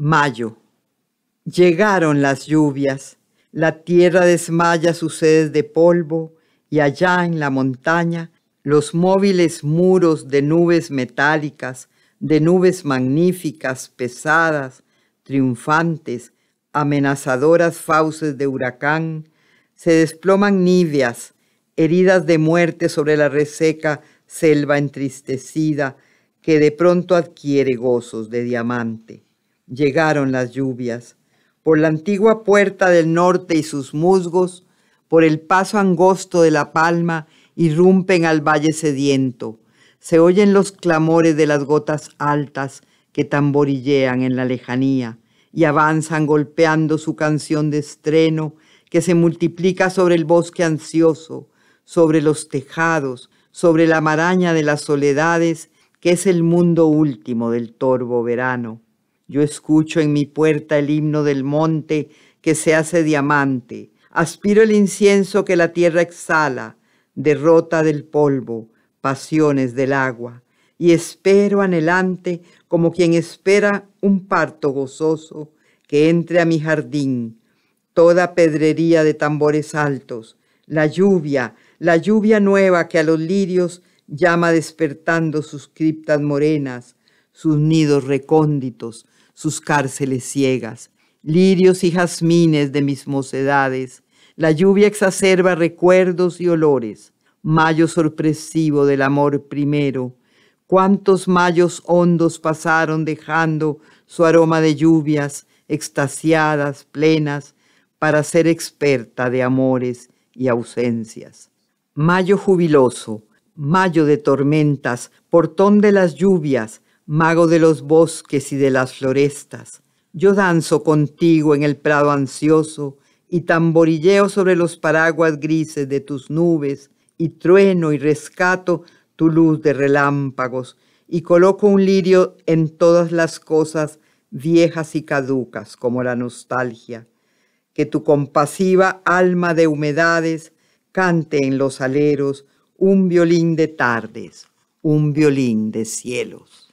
Mayo. Llegaron las lluvias, la tierra desmaya sus sedes de polvo y allá en la montaña los móviles muros de nubes metálicas, de nubes magníficas, pesadas, triunfantes, amenazadoras fauces de huracán, se desploman nibias, heridas de muerte sobre la reseca selva entristecida que de pronto adquiere gozos de diamante llegaron las lluvias, por la antigua puerta del norte y sus musgos, por el paso angosto de la palma, irrumpen al valle sediento. Se oyen los clamores de las gotas altas que tamborillean en la lejanía y avanzan golpeando su canción de estreno que se multiplica sobre el bosque ansioso, sobre los tejados, sobre la maraña de las soledades que es el mundo último del torvo verano. Yo escucho en mi puerta el himno del monte que se hace diamante. Aspiro el incienso que la tierra exhala, derrota del polvo, pasiones del agua. Y espero anhelante como quien espera un parto gozoso que entre a mi jardín. Toda pedrería de tambores altos, la lluvia, la lluvia nueva que a los lirios llama despertando sus criptas morenas, sus nidos recónditos, sus cárceles ciegas, lirios y jazmines de mis mocedades. La lluvia exacerba recuerdos y olores, mayo sorpresivo del amor primero. Cuántos mayos hondos pasaron dejando su aroma de lluvias, extasiadas, plenas, para ser experta de amores y ausencias. Mayo jubiloso, mayo de tormentas, portón de las lluvias, mago de los bosques y de las florestas. Yo danzo contigo en el prado ansioso y tamborilleo sobre los paraguas grises de tus nubes y trueno y rescato tu luz de relámpagos y coloco un lirio en todas las cosas viejas y caducas como la nostalgia. Que tu compasiva alma de humedades cante en los aleros un violín de tardes, un violín de cielos.